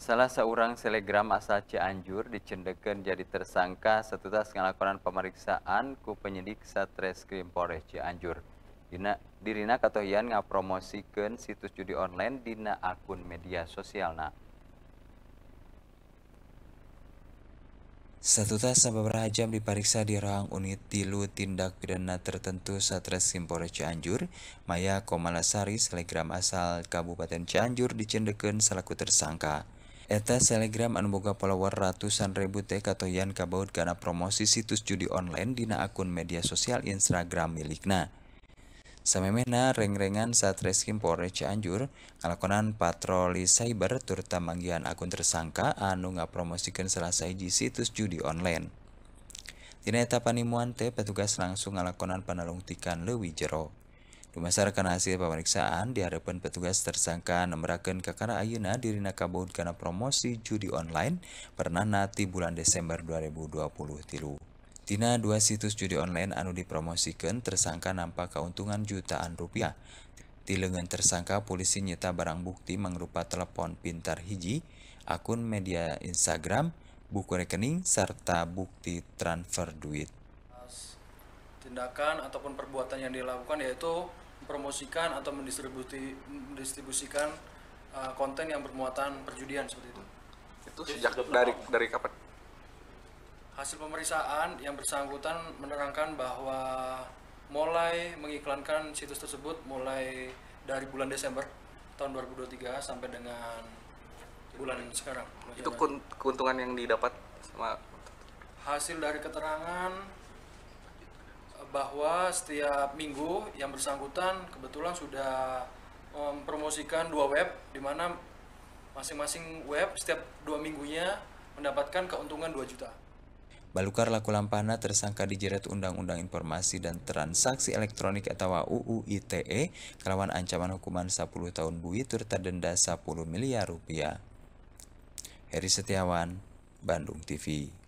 Salah seorang selegram asal Cianjur dicendeken jadi tersangka setelah melakukan pemeriksaan ku penyidik Satreskrim Polres Cianjur. Dina, dirina Katohian ngapromosikan situs judi online dina akun media sosialna. tas sababaraha jam diperiksa di ruang unit tilu tindak pidana tertentu Satreskrim Polres Cianjur, Maya Komalasari selegram asal Kabupaten Cianjur dicendeken selaku tersangka. Eta selegram anu boga follower ratusan ribu teh katoyan kabaut karena promosi situs judi online dina akun media sosial Instagram milikna. Samemehna reng-rengan reskim Polres Cianjur ngalakonan patroli cyber turta manggihan akun tersangka anu ngapromosikeun salah di situs judi online. Dina eta panimuan teh petugas langsung ngalakonan panalungtikan Lewi jero. Dimasarkan hasil pemeriksaan, diharapkan petugas tersangka nemerakan kakara Ayuna dirina kabut karena promosi judi online pernah nanti bulan Desember 2020 tilu. Tina dua situs judi online anu dipromosikan tersangka nampak keuntungan jutaan rupiah. Di lengan tersangka, polisi nyita barang bukti mengrupa telepon pintar hiji, akun media Instagram, buku rekening, serta bukti transfer duit tindakan ataupun perbuatan yang dilakukan yaitu mempromosikan atau mendistribusi mendistribusikan uh, konten yang bermuatan perjudian seperti itu. Itu sejak dari dari kapan? Hasil pemeriksaan yang bersangkutan menerangkan bahwa mulai mengiklankan situs tersebut mulai dari bulan Desember tahun 2023 sampai dengan bulan yang sekarang. Itu keuntungan yang didapat sama hasil dari keterangan bahwa setiap minggu yang bersangkutan kebetulan sudah mempromosikan dua web di mana masing-masing web setiap dua minggunya mendapatkan keuntungan 2 juta. Balukar Laku Lampana tersangka dijerat Undang-Undang Informasi dan Transaksi Elektronik atau UU ITE kelawan ancaman hukuman 10 tahun bui serta denda 10 miliar rupiah. Heri Setiawan, Bandung TV.